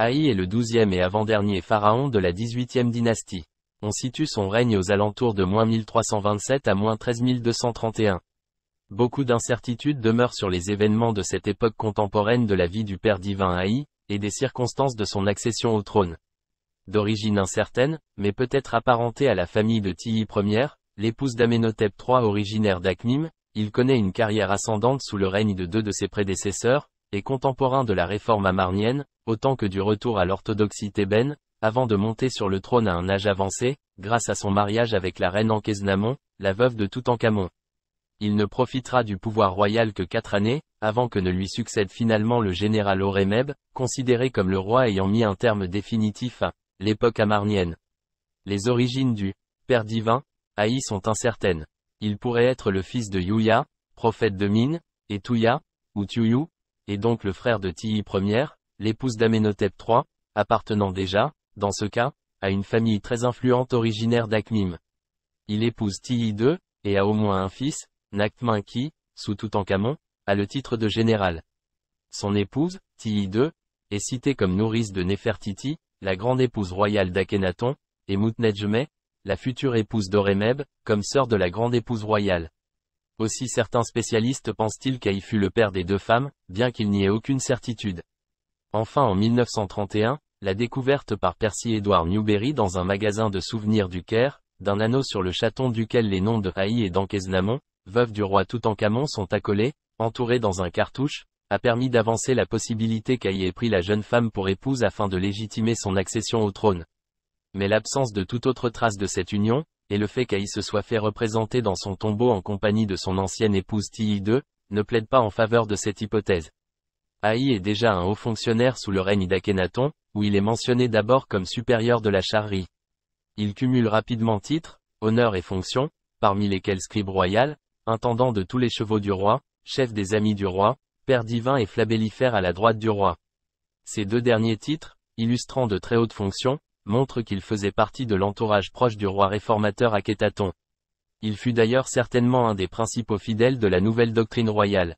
Haï est le douzième et avant-dernier pharaon de la 18e dynastie. On situe son règne aux alentours de moins 1327 à moins 13231. Beaucoup d'incertitudes demeurent sur les événements de cette époque contemporaine de la vie du Père divin Haï, et des circonstances de son accession au trône. D'origine incertaine, mais peut-être apparentée à la famille de Tihi Ier, l'épouse d'Amenhotep III originaire d'Akmim, il connaît une carrière ascendante sous le règne de deux de ses prédécesseurs, et contemporain de la réforme amarnienne, autant que du retour à l'orthodoxie thébaine, avant de monter sur le trône à un âge avancé, grâce à son mariage avec la reine Ankesnamon, la veuve de Toutankhamon. Il ne profitera du pouvoir royal que quatre années, avant que ne lui succède finalement le général Oremeb, considéré comme le roi ayant mis un terme définitif à l'époque amarnienne. Les origines du père divin, Haï sont incertaines. Il pourrait être le fils de Yuya, prophète de Mine, et Tuya, ou Tuyu, et donc le frère de Tiyi Ier, l'épouse d'Amenhotep III, appartenant déjà, dans ce cas, à une famille très influente originaire d'Akhmim. Il épouse Ti II, et a au moins un fils, sous qui, sous Toutankhamon, a le titre de général. Son épouse, Tiye II, est citée comme nourrice de Néfertiti, la grande épouse royale d'Akhenaton, et Moutnedjemeh, la future épouse d'Oremeb, comme sœur de la grande épouse royale. Aussi certains spécialistes pensent-ils qu'Aï fut le père des deux femmes, bien qu'il n'y ait aucune certitude. Enfin en 1931, la découverte par Percy Edward Newberry dans un magasin de souvenirs du Caire, d'un anneau sur le chaton duquel les noms de Haï et d'Anquesnamon, veuve du roi Toutankhamon sont accolés, entourés dans un cartouche, a permis d'avancer la possibilité qu'Aïe ait pris la jeune femme pour épouse afin de légitimer son accession au trône. Mais l'absence de toute autre trace de cette union, et le fait qu'Haï se soit fait représenter dans son tombeau en compagnie de son ancienne épouse Tilly II, ne plaident pas en faveur de cette hypothèse. Haï est déjà un haut fonctionnaire sous le règne d'Akhenaton, où il est mentionné d'abord comme supérieur de la charrie. Il cumule rapidement titres, honneurs et fonctions, parmi lesquels scribe royal, intendant de tous les chevaux du roi, chef des amis du roi, père divin et flabellifère à la droite du roi. Ces deux derniers titres, illustrant de très hautes fonctions, montrent qu'il faisait partie de l'entourage proche du roi réformateur Akhenaton. Il fut d'ailleurs certainement un des principaux fidèles de la nouvelle doctrine royale.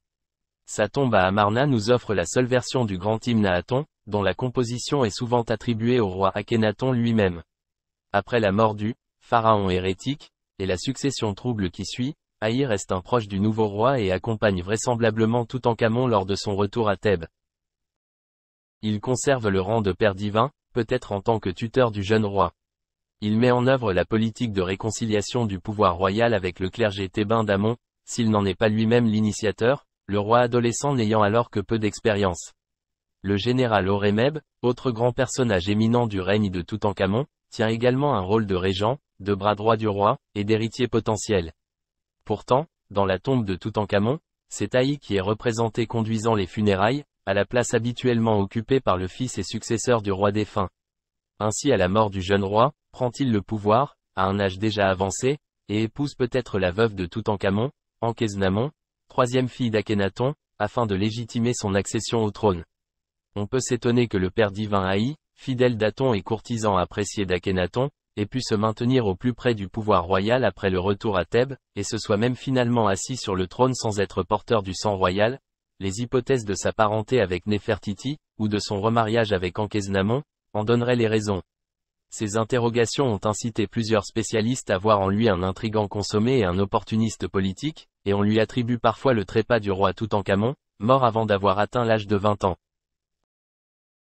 Sa tombe à Amarna nous offre la seule version du grand hymne à Aton, dont la composition est souvent attribuée au roi Akhenaton lui-même. Après la mort du pharaon hérétique, et la succession trouble qui suit, Aïr reste un proche du nouveau roi et accompagne vraisemblablement tout Toutankhamon lors de son retour à Thèbes. Il conserve le rang de père divin, peut-être en tant que tuteur du jeune roi. Il met en œuvre la politique de réconciliation du pouvoir royal avec le clergé thébain d'Amon, s'il n'en est pas lui-même l'initiateur, le roi adolescent n'ayant alors que peu d'expérience. Le général Horemeb, autre grand personnage éminent du règne de Toutankhamon, tient également un rôle de régent, de bras droit du roi, et d'héritier potentiel. Pourtant, dans la tombe de Toutankhamon, c'est Aï qui est représenté conduisant les funérailles, à la place habituellement occupée par le fils et successeur du roi défunt. Ainsi à la mort du jeune roi, prend-il le pouvoir, à un âge déjà avancé, et épouse peut-être la veuve de Toutankhamon, Ankeznamon, troisième fille d'Akhenaton, afin de légitimer son accession au trône. On peut s'étonner que le père divin Haï, fidèle d'Aton et courtisan apprécié d'Akhenaton, ait pu se maintenir au plus près du pouvoir royal après le retour à Thèbes, et se soit même finalement assis sur le trône sans être porteur du sang royal, les hypothèses de sa parenté avec Nefertiti, ou de son remariage avec Ankesnamon, en donneraient les raisons. Ces interrogations ont incité plusieurs spécialistes à voir en lui un intrigant consommé et un opportuniste politique, et on lui attribue parfois le trépas du roi Toutankhamon, mort avant d'avoir atteint l'âge de 20 ans.